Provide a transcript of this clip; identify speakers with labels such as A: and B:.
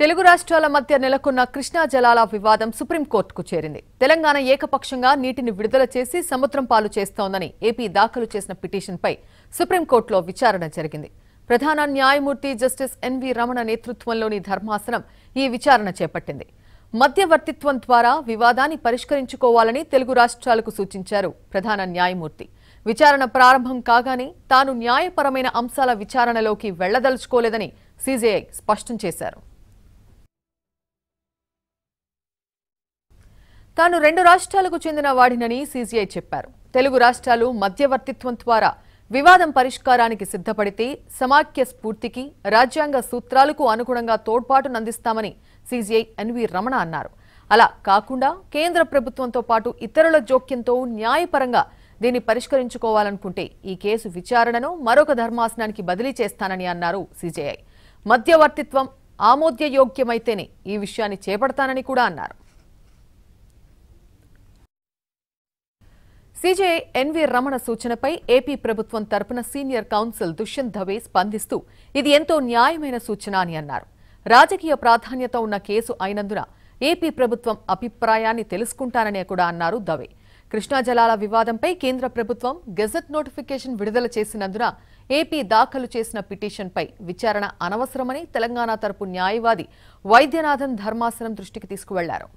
A: తెలుగు రాష్ట్రాల మధ్య నెలకొన్న కృష్ణా జలాల వివాదం సుప్రీంకోర్టుకు చేరింది తెలంగాణ ఏకపక్షంగా నీటిని విడుదల చేసి సముద్రం పాలు చేస్తోందని ఏపీ దాఖలు చేసిన పిటిషన్పై సుప్రీంకోర్టులో విచారణ జరిగింది ప్రధాన న్యాయమూర్తి జస్టిస్ ఎన్వీ రమణ నేతృత్వంలోని ధర్మాసనం ఈ విచారణ చేపట్టింది మధ్యవర్తిత్వం ద్వారా వివాదాన్ని పరిష్కరించుకోవాలని తెలుగు రాష్ట్రాలకు సూచించారు ప్రధాన న్యాయమూర్తి విచారణ ప్రారంభం కాగానే తాను న్యాయపరమైన అంశాల విచారణలోకి వెళ్లదలుచుకోలేదని సీజేఐ స్పష్టం చేశారు తాను రెండు రాష్ట్రాలకు చెందిన వాడినని సీజీఐ చెప్పారు తెలుగు రాష్ట్రాలు మధ్యవర్తిత్వం ద్వారా వివాదం పరిష్కారానికి సిద్ధపడితే సమాఖ్య స్ఫూర్తికి రాజ్యాంగ సూత్రాలకు అనుగుణంగా తోడ్పాటునందిస్తామని సీజీఐ ఎన్వీ రమణ అన్నారు అలా కాకుండా కేంద్ర ప్రభుత్వంతో పాటు ఇతరుల జోక్యంతో న్యాయపరంగా దీన్ని పరిష్కరించుకోవాలనుకుంటే ఈ కేసు విచారణను మరొక ధర్మాసనానికి బదిలీ చేస్తానని అన్నారు సీజీఐ మధ్యవర్తిత్వం ఆమోద్యయోగ్యమైతేనే ఈ విషయాన్ని చేపడతానని కూడా అన్నారు సీజే ఎన్వి రమణ సూచనపై ఏపీ ప్రభుత్వం తరపున సీనియర్ కౌన్సిల్ దుష్యంత్ దవే స్పందిస్తూ ఇది ఎంతో న్యాయమైన సూచన అని అన్నారు రాజకీయ ప్రాధాన్యత ఉన్న కేసు అయినందున ఏపీ ప్రభుత్వం అభిప్రాయాన్ని తెలుసుకుంటాననే కూడా అన్నారు దవే కృష్ణా జలాల వివాదంపై కేంద్ర ప్రభుత్వం గెజెట్ నోటిఫికేషన్ విడుదల చేసినందున ఏపీ దాఖలు చేసిన పిటిషన్పై విచారణ అనవసరమని తెలంగాణ తరపు న్యాయవాది వైద్యనాథన్ ధర్మాసనం దృష్టికి తీసుకువెళ్లారు